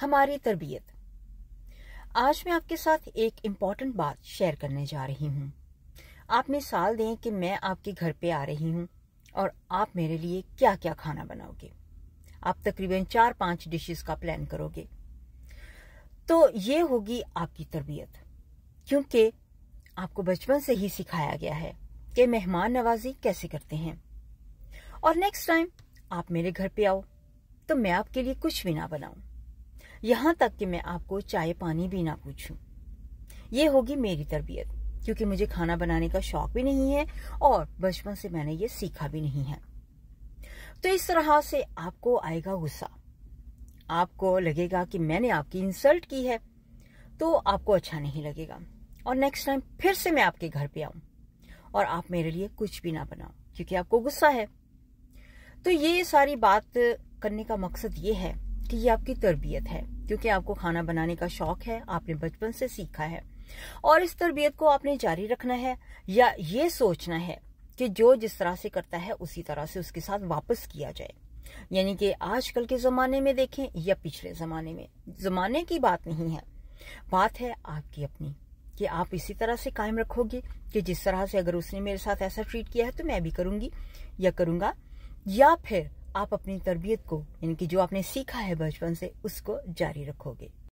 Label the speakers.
Speaker 1: हमारी तरबियत आज मैं आपके साथ एक इम्पॉर्टेंट बात शेयर करने जा रही हूँ आप मिसाल दें कि मैं आपके घर पे आ रही हूँ और आप मेरे लिए क्या क्या खाना बनाओगे आप तकरीबन चार पांच डिशेस का प्लान करोगे तो ये होगी आपकी तरबियत क्योंकि आपको बचपन से ही सिखाया गया है कि मेहमान नवाजी कैसे करते हैं और नेक्स्ट टाइम आप मेरे घर पे आओ तो मैं आपके लिए कुछ भी ना बनाऊं यहां तक कि मैं आपको चाय पानी भी ना पूछूं ये होगी मेरी तरबियत क्योंकि मुझे खाना बनाने का शौक भी नहीं है और बचपन से मैंने ये सीखा भी नहीं है तो इस तरह से आपको आएगा गुस्सा आपको लगेगा कि मैंने आपकी इंसल्ट की है तो आपको अच्छा नहीं लगेगा और नेक्स्ट टाइम फिर से मैं आपके घर पे आऊं और आप मेरे लिए कुछ भी ना बनाओ क्योंकि आपको गुस्सा है तो ये सारी बात करने का मकसद ये है कि ये आपकी तरबियत है क्योंकि आपको खाना बनाने का शौक है आपने बचपन से सीखा है और इस तरबियत को आपने जारी रखना है या ये सोचना है कि जो जिस तरह से करता है उसी तरह से उसके साथ वापस किया जाए यानी कि आजकल के जमाने में देखें या पिछले जमाने में जमाने की बात नहीं है बात है आपकी अपनी कि आप इसी तरह से कायम रखोगे कि जिस तरह से अगर उसने मेरे साथ ऐसा ट्रीट किया है तो मैं भी करूंगी या करूंगा या फिर आप अपनी तरबियत को यानी कि जो आपने सीखा है बचपन से उसको जारी रखोगे